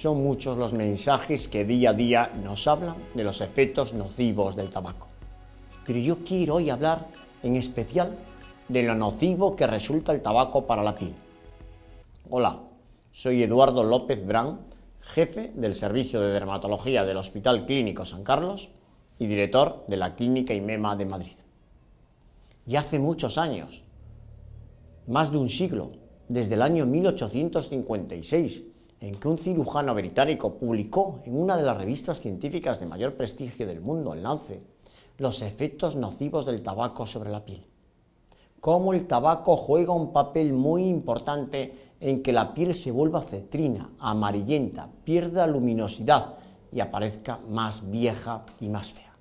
son muchos los mensajes que día a día nos hablan de los efectos nocivos del tabaco. Pero yo quiero hoy hablar en especial de lo nocivo que resulta el tabaco para la piel. Hola, soy Eduardo López Brán, jefe del Servicio de Dermatología del Hospital Clínico San Carlos y director de la Clínica IMEMA de Madrid. Y hace muchos años, más de un siglo, desde el año 1856, en que un cirujano británico publicó en una de las revistas científicas de mayor prestigio del mundo, el Lance, los efectos nocivos del tabaco sobre la piel. Cómo el tabaco juega un papel muy importante en que la piel se vuelva cetrina, amarillenta, pierda luminosidad y aparezca más vieja y más fea.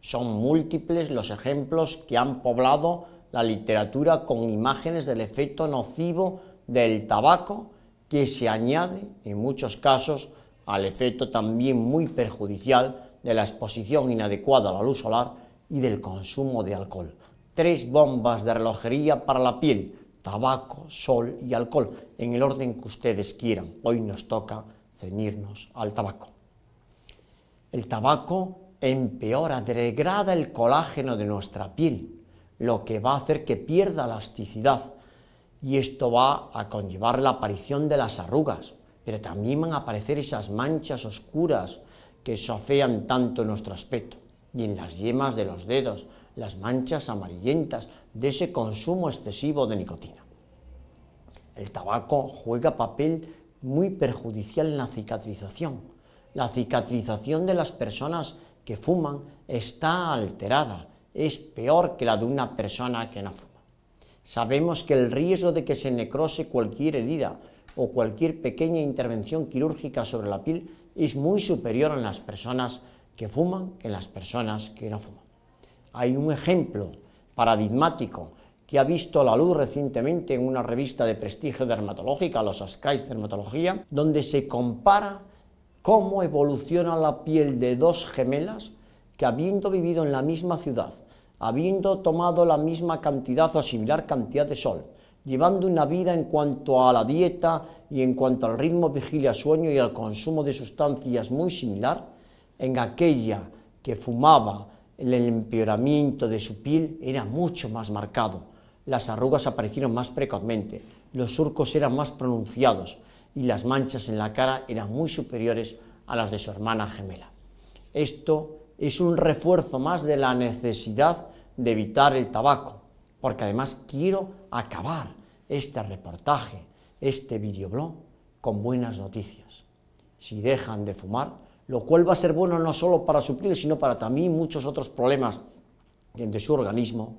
Son múltiples los ejemplos que han poblado la literatura con imágenes del efecto nocivo del tabaco que se añade en muchos casos al efecto también muy perjudicial de la exposición inadecuada a la luz solar y del consumo de alcohol. Tres bombas de relojería para la piel, tabaco, sol y alcohol, en el orden que ustedes quieran. Hoy nos toca ceñirnos al tabaco. El tabaco empeora, degrada el colágeno de nuestra piel, lo que va a hacer que pierda elasticidad y esto va a conllevar la aparición de las arrugas, pero también van a aparecer esas manchas oscuras que sofean tanto nuestro aspecto, y en las yemas de los dedos, las manchas amarillentas de ese consumo excesivo de nicotina. El tabaco juega papel muy perjudicial en la cicatrización. La cicatrización de las personas que fuman está alterada, es peor que la de una persona que no fuma. Sabemos que el riesgo de que se necrose cualquier herida o cualquier pequeña intervención quirúrgica sobre la piel es muy superior en las personas que fuman que en las personas que no fuman. Hay un ejemplo paradigmático que ha visto la luz recientemente en una revista de prestigio dermatológica, los Askais Dermatología, donde se compara cómo evoluciona la piel de dos gemelas que habiendo vivido en la misma ciudad habiendo tomado la misma cantidad o similar cantidad de sol, llevando una vida en cuanto a la dieta y en cuanto al ritmo vigilia sueño y al consumo de sustancias muy similar, en aquella que fumaba el empeoramiento de su piel era mucho más marcado, las arrugas aparecieron más precozmente, los surcos eran más pronunciados y las manchas en la cara eran muy superiores a las de su hermana gemela. Esto es un refuerzo más de la necesidad de evitar el tabaco, porque además quiero acabar este reportaje, este videoblog, con buenas noticias. Si dejan de fumar, lo cual va a ser bueno no solo para su piel... sino para también muchos otros problemas de su organismo,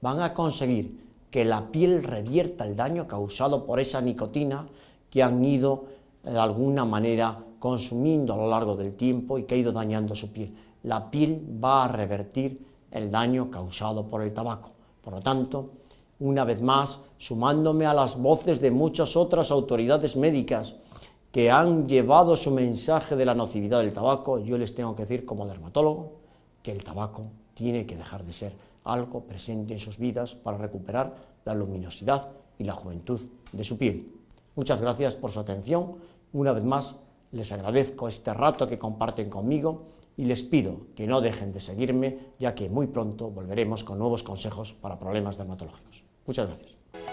van a conseguir que la piel revierta el daño causado por esa nicotina que han ido eh, de alguna manera consumiendo a lo largo del tiempo y que ha ido dañando su piel la piel va a revertir el daño causado por el tabaco. Por lo tanto, una vez más, sumándome a las voces de muchas otras autoridades médicas que han llevado su mensaje de la nocividad del tabaco, yo les tengo que decir como dermatólogo que el tabaco tiene que dejar de ser algo presente en sus vidas para recuperar la luminosidad y la juventud de su piel. Muchas gracias por su atención. Una vez más, les agradezco este rato que comparten conmigo y les pido que no dejen de seguirme, ya que muy pronto volveremos con nuevos consejos para problemas dermatológicos. Muchas gracias.